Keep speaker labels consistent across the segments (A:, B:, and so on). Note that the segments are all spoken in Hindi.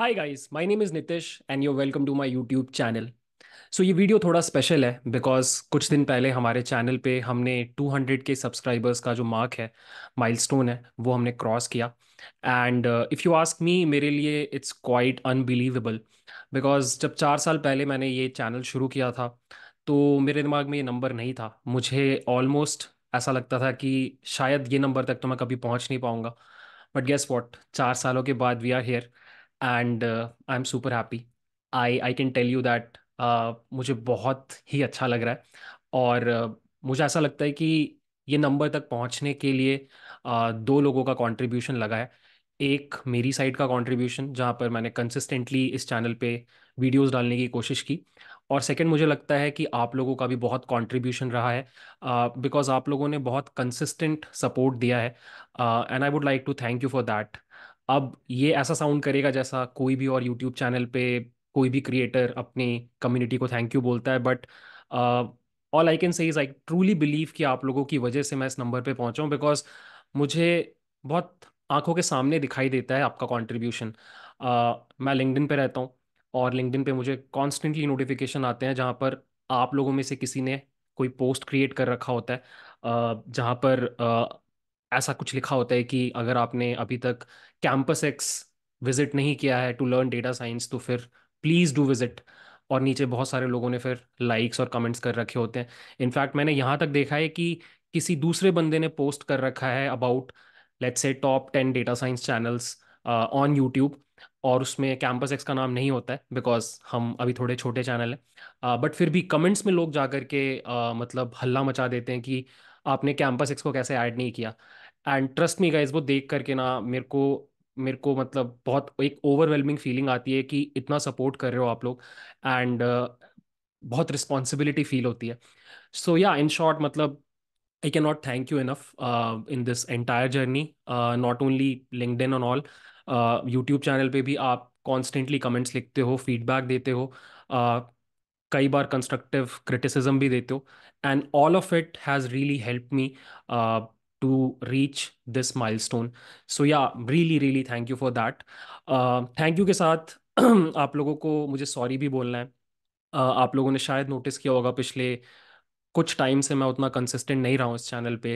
A: Hi guys my name is Nitish and you welcome to my YouTube channel so ये वीडियो थोड़ा स्पेशल है बिकॉज कुछ दिन पहले हमारे चैनल पे हमने 200 के सब्सक्राइबर्स का जो मार्क है माइलस्टोन है वो हमने क्रॉस किया and if you ask me मेरे लिए इट्स क्वाइट अनबिलीवेबल बिकॉज जब चार साल पहले मैंने ये चैनल शुरू किया था तो मेरे दिमाग में ये नंबर नहीं था मुझे ऑलमोस्ट ऐसा लगता था कि शायद ये नंबर तक तो मैं कभी पहुँच नहीं पाऊँगा बट गेस वॉट चार सालों के बाद we are here and I am super happy I I can tell you that मुझे बहुत ही अच्छा लग रहा है और uh, मुझे ऐसा लगता है कि ये नंबर तक पहुंचने के लिए uh, दो लोगों का कंट्रीब्यूशन लगा है एक मेरी साइड का कंट्रीब्यूशन जहाँ पर मैंने कंसिस्टेंटली इस चैनल पे वीडियोस डालने की कोशिश की और सेकंड मुझे लगता है कि आप लोगों का भी बहुत कंट्रीब्यूशन रहा है बिकॉज uh, आप लोगों ने बहुत कंसिस्टेंट सपोर्ट दिया है and I would like to thank you for that अब ये ऐसा साउंड करेगा जैसा कोई भी और यूट्यूब चैनल पे कोई भी क्रिएटर अपनी कम्युनिटी को थैंक यू बोलता है but all I can say is I truly believe कि आप लोगों की वजह से मैं इस नंबर पे पहुंचा हूँ बिकॉज मुझे बहुत आंखों के सामने दिखाई देता है आपका कॉन्ट्रीब्यूशन uh, मैं लिंकडिन पे रहता हूँ और लिंकडिन पे मुझे कॉन्स्टेंटली नोटिफिकेशन आते हैं जहाँ पर आप लोगों में से किसी ने कोई पोस्ट क्रिएट कर रखा होता है uh, जहाँ पर uh, ऐसा कुछ लिखा होता है कि अगर आपने अभी तक कैंपस एक्स विजिट नहीं किया है टू लर्न डेटा साइंस तो फिर प्लीज़ डू विजिट और नीचे बहुत सारे लोगों ने फिर लाइक्स और कमेंट्स कर रखे होते हैं इनफैक्ट मैंने यहाँ तक देखा है कि किसी दूसरे बंदे ने पोस्ट कर रखा है about let's say top ten data science channels on YouTube और उसमें कैंपस एक्स का नाम नहीं होता है बिकॉज हम अभी थोड़े छोटे चैनल हैं बट फिर भी कमेंट्स में लोग जा कर के uh, मतलब हल्ला मचा देते हैं कि आपने कैंपस एक्स को कैसे ऐड नहीं किया एंड ट्रस्ट मी गाइज वो देख करके ना मेरे को मेरे को मतलब बहुत एक ओवरवेलमिंग फीलिंग आती है कि इतना सपोर्ट कर रहे हो आप लोग एंड uh, बहुत रिस्पॉन्सिबिलिटी फील होती है सो या इन शॉर्ट मतलब I can not thank you enough in this entire journey not only LinkedIn on all YouTube channel पे भी आप कॉन्स्टेंटली कमेंट्स लिखते हो फीडबैक देते हो uh, कई बार कंस्ट्रक्टिव क्रिटिसिज्म भी देते हो and all of it has really help me to reach this milestone. So yeah, really really thank you for that. Uh, thank you के साथ आप लोगों को मुझे सॉरी भी बोलना है uh, आप लोगों ने शायद नोटिस किया होगा पिछले कुछ टाइम से मैं उतना कंसिस्टेंट नहीं रहा हूँ इस चैनल पे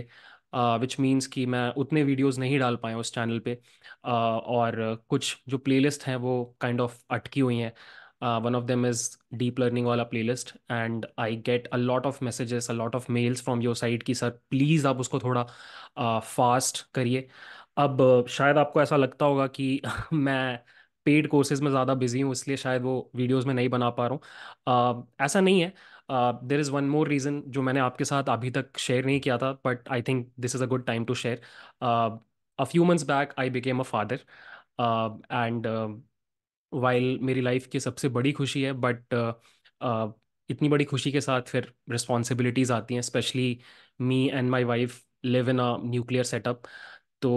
A: विच uh, मीन्स कि मैं उतने वीडियोस नहीं डाल पाया उस चैनल पे और कुछ जो प्लेलिस्ट हैं वो काइंड ऑफ अटकी हुई हैं Uh, one of them is deep learning playlist and I get a lot of messages a lot of mails from your side कि सर प्लीज़ आप उसको थोड़ा फास्ट uh, करिए अब uh, शायद आपको ऐसा लगता होगा कि मैं पेड कोर्सेज में ज़्यादा बिजी हूँ इसलिए शायद वो वीडियोस में नहीं बना पा रहा हूँ uh, ऐसा नहीं है there is one more reason जो मैंने आपके साथ अभी तक शेयर नहीं किया था but I think this is a good time to share a few months back I became a father and while मेरी लाइफ की सबसे बड़ी खुशी है बट इतनी बड़ी खुशी के साथ फिर रिस्पॉन्सिबिलिटीज़ आती हैं specially me and my wife live in a nuclear setup तो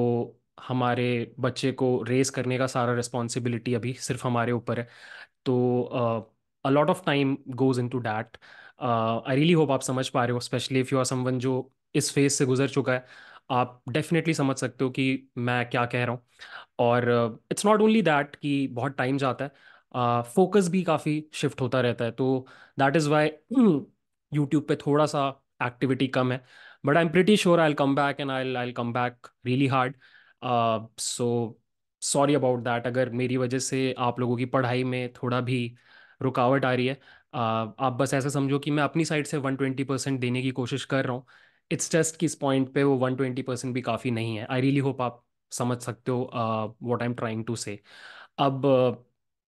A: हमारे बच्चे को रेस करने का सारा रिस्पॉन्सिबिलिटी अभी सिर्फ हमारे ऊपर है तो a lot of time goes into that I really hope आप समझ पा रहे हो specially if you are someone जो इस फेज से गुजर चुका है आप डेफिनेटली समझ सकते हो कि मैं क्या कह रहा हूँ और इट्स नॉट ओनली दैट कि बहुत टाइम जाता है फोकस uh, भी काफ़ी शिफ्ट होता रहता है तो दैट इज़ वाई यूट्यूब पे थोड़ा सा एक्टिविटी कम है but I am pretty sure I'll come back and I I'll come back really hard so sorry about that अगर मेरी वजह से आप लोगों की पढ़ाई में थोड़ा भी रुकावट आ रही है uh, आप बस ऐसा समझो कि मैं अपनी साइड से वन ट्वेंटी परसेंट देने की कोशिश कर रहा हूँ इट्स जस्ट कि इस पॉइंट पे वो वन ट्वेंटी परसेंट भी काफ़ी नहीं है आई रियली होप आप समझ सकते हो what I am trying to say अब uh,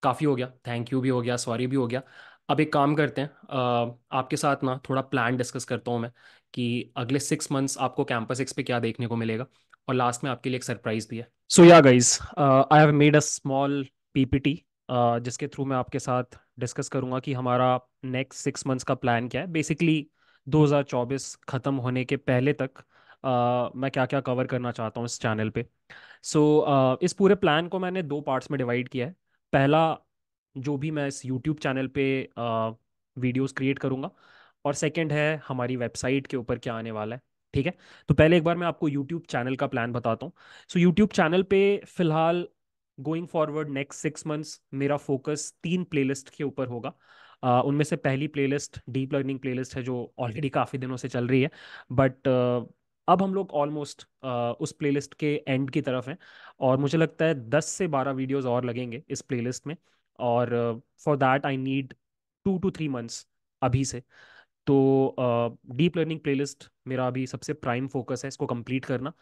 A: काफ़ी हो गया थैंक यू भी हो गया सॉरी भी हो गया अब एक काम करते हैं uh, आपके साथ ना थोड़ा प्लान डिस्कस करता हूँ मैं कि अगले सिक्स मंथ्स आपको कैंपस एक्स पे क्या देखने को मिलेगा और लास्ट में आपके लिए एक सरप्राइज भी है so yeah guys I have made a small PPT जिसके थ्रू मैं आपके साथ डिस्कस करूँगा कि हमारा नेक्स्ट सिक्स मंथ्स का प्लान क्या है बेसिकली 2024 ख़त्म होने के पहले तक आ, मैं क्या क्या कवर करना चाहता हूँ इस चैनल पे सो so, इस पूरे प्लान को मैंने दो पार्ट्स में डिवाइड किया है पहला जो भी मैं इस यूट्यूब चैनल पे वीडियोस क्रिएट करूँगा और सेकंड है हमारी वेबसाइट के ऊपर क्या आने वाला है ठीक है तो पहले एक बार मैं आपको यूट्यूब चैनल का प्लान बताता हूँ सो यूट्यूब चैनल पे फिलहाल going forward next six months मेरा फोकस तीन प्लेलिस्ट के ऊपर होगा उनमें से पहली प्लेलिस्ट डीप लर्निंग प्लेलिस्ट है जो ऑलरेडी हम्म। काफ़ी दिनों से चल रही है बट अब हम लोग ऑलमोस्ट उस प्लेलिस्ट के एंड की तरफ हैं और मुझे लगता है दस से बारह वीडियोस और लगेंगे इस प्लेलिस्ट में और for that I need two to three months अभी से तो डीप लर्निंग प्लेलिस्ट मेरा अभी सबसे प्राइम फोकस है इसको कंप्लीट करना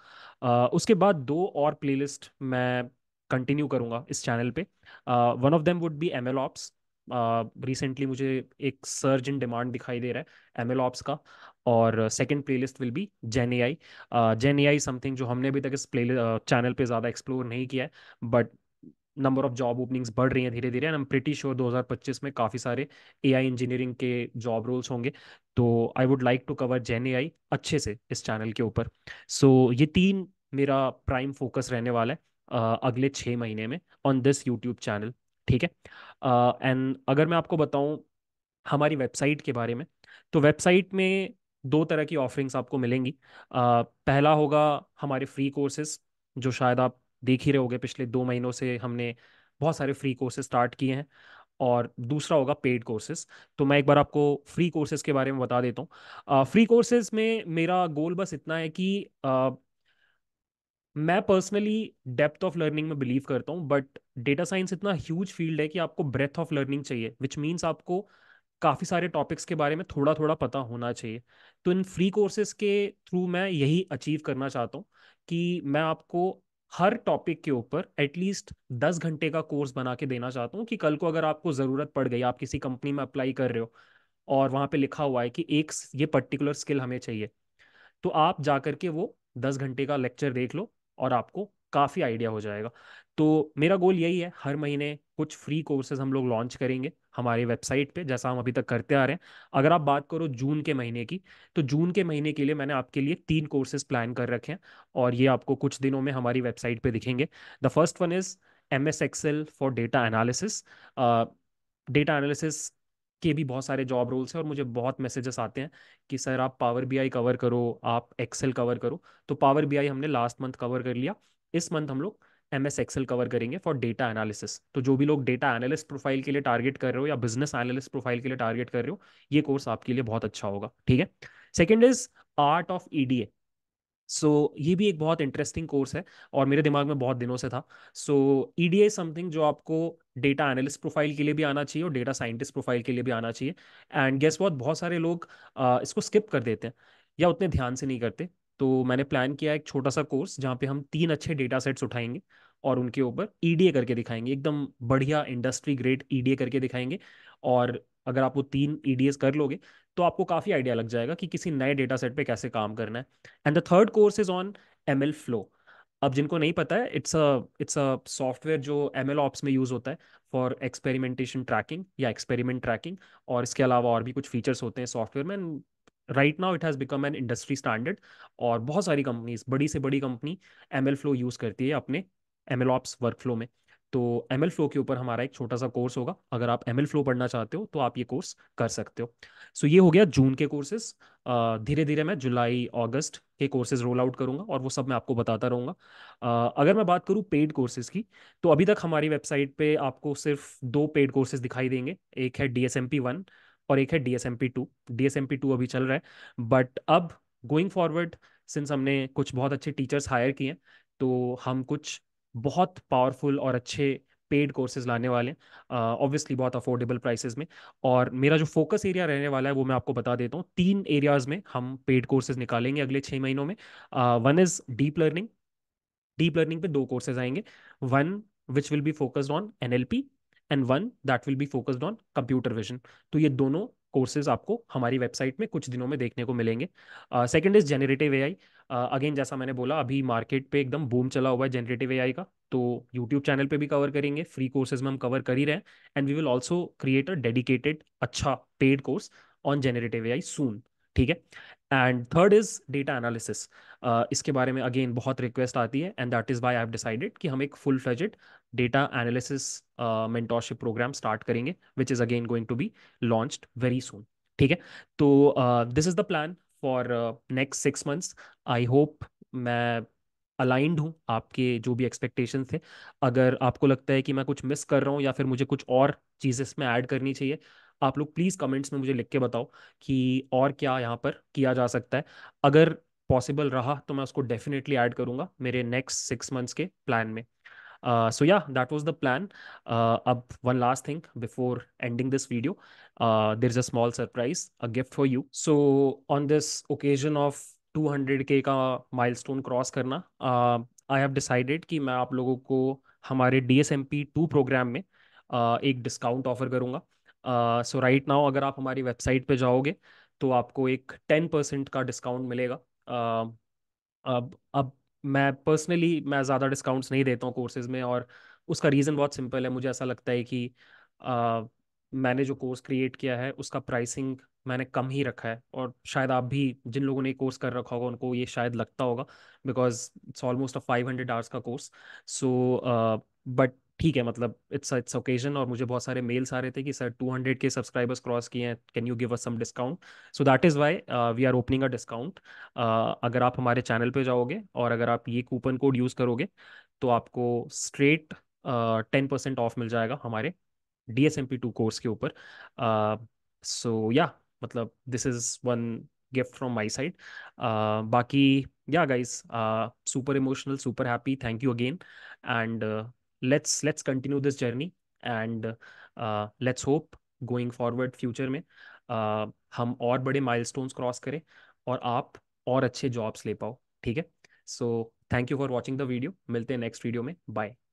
A: uh, उसके बाद दो और प्लेलिस्ट मैं कंटिन्यू करूँगा इस चैनल पे one of them would be M L ops recently uh, मुझे एक सर्ज इन डिमांड दिखाई दे रहा है एम एल ऑप्स का और second playlist will be gen A I gen A I something जो हमने अभी तक इस प्ले चैनल पर ज़्यादा एक्सप्लोर नहीं किया है but number of job openings बढ़ रही हैं धीरे धीरे एंड एम प्रिटी श्योर दो हज़ार पच्चीस में काफ़ी सारे ए आई इंजीनियरिंग के जॉब रोल्स होंगे तो I would like to cover gen A I अच्छे से इस चैनल के ऊपर सो so, ये तीन मेरा प्राइम फोकस रहने वाला है uh, अगले छः महीने में ऑन दिस यूट्यूब चैनल ठीक है एंड uh, अगर मैं आपको बताऊं हमारी वेबसाइट के बारे में तो वेबसाइट में दो तरह की ऑफरिंग्स आपको मिलेंगी uh, पहला होगा हमारे फ्री कोर्सेज जो शायद आप देख ही रहे होगे पिछले दो महीनों से हमने बहुत सारे फ्री कोर्सेज स्टार्ट किए हैं और दूसरा होगा पेड कोर्सेज तो मैं एक बार आपको फ्री कोर्सेज के बारे में बता देता हूँ फ्री कोर्सेज में मेरा गोल बस इतना है कि uh, मैं पर्सनली डेप्थ ऑफ लर्निंग में बिलीव करता हूँ बट डेटा साइंस इतना ह्यूज फील्ड है कि आपको ब्रेथ ऑफ लर्निंग चाहिए विच मीन्स आपको काफ़ी सारे टॉपिक्स के बारे में थोड़ा थोड़ा पता होना चाहिए तो इन फ्री कोर्सेज के थ्रू मैं यही अचीव करना चाहता हूँ कि मैं आपको हर टॉपिक के ऊपर एटलीस्ट दस घंटे का कोर्स बना के देना चाहता हूँ कि कल को अगर आपको ज़रूरत पड़ गई आप किसी कंपनी में अप्लाई कर रहे हो और वहाँ पे लिखा हुआ है कि एक ये पर्टिकुलर स्किल हमें चाहिए तो आप जा करके वो दस घंटे का लेक्चर देख लो और आपको काफ़ी आइडिया हो जाएगा तो मेरा गोल यही है हर महीने कुछ फ्री कोर्सेज हम लोग लॉन्च करेंगे हमारे वेबसाइट पे जैसा हम अभी तक करते आ रहे हैं अगर आप बात करो जून के महीने की तो जून के महीने के लिए मैंने आपके लिए तीन कोर्सेज प्लान कर रखे हैं और ये आपको कुछ दिनों में हमारी वेबसाइट पे दिखेंगे the first one is M S Excel for data analysis data analysis के भी बहुत सारे जॉब रोल्स हैं और मुझे बहुत मैसेजेस आते हैं कि सर आप पावर बीआई कवर करो आप एक्सेल कवर करो तो पावर बीआई हमने लास्ट मंथ कवर कर लिया इस मंथ हम लोग एम एस एक्सेल कवर करेंगे फॉर डेटा एनालिसिस तो जो भी लोग डेटा एनालिस्ट प्रोफाइल के लिए टारगेट कर रहे हो या बिजनेस एनालिस्ट प्रोफाइल के लिए टारगेट कर रहे हो ये कोर्स आपके लिए बहुत अच्छा होगा ठीक है second is art of EDA so so, ये भी एक बहुत इंटरेस्टिंग कोर्स है और मेरे दिमाग में बहुत दिनों से था सो ई डी आई समथिंग जो आपको डेटा एनालिस्ट प्रोफाइल के लिए भी आना चाहिए और डेटा साइंटिस्ट प्रोफाइल के लिए भी आना चाहिए एंड गेस बहुत बहुत सारे लोग आ, इसको स्किप कर देते हैं या उतने ध्यान से नहीं करते तो मैंने प्लान किया एक छोटा सा कोर्स जहाँ पे हम तीन अच्छे डेटा सेट्स उठाएंगे और उनके ऊपर ई e करके दिखाएंगे एकदम बढ़िया इंडस्ट्री ग्रेड ई करके दिखाएंगे और अगर आप वो तीन ई e कर लोगे तो आपको काफ़ी आइडिया लग जाएगा कि किसी नए डेटा सेट पर कैसे काम करना है and the third course is on M L flow अब जिनको नहीं पता है it's a it's a software जो एम एल ऑप्स में यूज़ होता है फॉर एक्सपेरिमेंटेशन ट्रैकिंग या एक्सपेरिमेंट ट्रैकिंग और इसके अलावा और भी कुछ फीचर्स होते हैं सॉफ्टवेयर में right now it has become an industry standard और बहुत सारी कंपनीज बड़ी से बड़ी company M L flow use करती है अपने M L ops workflow में तो एम फ्लो के ऊपर हमारा एक छोटा सा कोर्स होगा अगर आप एम फ्लो पढ़ना चाहते हो तो आप ये कोर्स कर सकते हो सो so ये हो गया जून के कोर्सेज धीरे धीरे मैं जुलाई अगस्त के कोर्सेज रोल आउट करूंगा और वो सब मैं आपको बताता रहूंगा अगर मैं बात करूँ पेड कोर्सेज की तो अभी तक हमारी वेबसाइट पे आपको सिर्फ दो पेड कोर्सेज दिखाई देंगे एक है D S M P one और एक है D S M P two D S M P two अभी चल रहा है बट अब गोइंग फॉरवर्ड सिंस हमने कुछ बहुत अच्छे टीचर्स हायर किए हैं तो हम कुछ बहुत पावरफुल और अच्छे पेड कोर्सेज लाने वाले ऑब्वियसली बहुत अफोर्डेबल प्राइसेज में और मेरा जो फोकस एरिया रहने वाला है वो मैं आपको बता देता हूँ तीन एरियाज में हम पेड कोर्सेज निकालेंगे अगले छः महीनों में one is deep learning deep learning पे दो कोर्सेज आएंगे one which will be focused on N and one that will be focused on computer vision तो ये दोनों कोर्सेज आपको हमारी वेबसाइट में कुछ दिनों में देखने को मिलेंगे second is generative A I again जैसा मैंने बोला अभी मार्केट पे एकदम बूम चला हुआ है जेनरेटिव ए का तो यूट्यूब चैनल पे भी कवर करेंगे फ्री कोर्सेज में हम कवर कर ही रहे हैं and we will also create a dedicated अच्छा paid course on generative A I soon ठीक है and third is data analysis इसके बारे में अगेन बहुत रिक्वेस्ट आती है and that is why I decided कि हम एक full fledged data analysis mentorship program start करेंगे which is again going to be launch very soon ठीक है तो this is the plan for next six months I hope मैं अलाइंड हूँ आपके जो भी एक्सपेक्टेशन थे अगर आपको लगता है कि मैं कुछ मिस कर रहा हूँ या फिर मुझे कुछ और चीज़ इसमें ऐड करनी चाहिए आप लोग प्लीज़ कमेंट्स में मुझे लिख के बताओ कि और क्या यहाँ पर किया जा सकता है अगर पॉसिबल रहा तो मैं उसको डेफिनेटली ऐड करूँगा मेरे नेक्स्ट सिक्स मंथ्स के प्लान में so yeah that was the plan अब one last thing before ending this video there is a small surprise a gift for you so on this occasion of 200 K का माइलस्टोन क्रॉस करना आई हैव डिसाइडेड कि मैं आप लोगों को हमारे D S M P two program में uh, एक डिस्काउंट ऑफर करूँगा सो राइट नाउ अगर आप हमारी वेबसाइट पे जाओगे तो आपको एक टेन परसेंट का डिस्काउंट मिलेगा uh, अब अब मैं पर्सनली मैं ज़्यादा डिस्काउंट्स नहीं देता हूँ कोर्सेज़ में और उसका रीज़न बहुत सिंपल है मुझे ऐसा लगता है कि uh, मैंने जो कोर्स क्रिएट किया है उसका प्राइसिंग मैंने कम ही रखा है और शायद आप भी जिन लोगों ने कोर्स कर रखा होगा उनको ये शायद लगता होगा because it's almost a five hundred hours का कोर्स सो बट ठीक है मतलब इट्स इट्स ओकेजन और मुझे बहुत सारे मेल्स आ रहे थे कि सर 200 के सब्सक्राइबर्स क्रॉस किए हैं can you give us some discount so that is why we are opening a discount अगर आप हमारे चैनल पे जाओगे और अगर आप ये कूपन कोड यूज़ करोगे तो आपको स्ट्रेट टेन परसेंट ऑफ मिल जाएगा हमारे D S M P two course के ऊपर सो uh, या मतलब this is one gift from my side बाकी या guys super emotional super happy thank you again and let's let's continue this journey and let's hope going forward future में uh, हम और बड़े माइलस्टोन्स क्रॉस करें और आप और अच्छे जॉब्स ले पाओ ठीक है so thank you for watching the video मिलते हैं नेक्स्ट वीडियो में बाय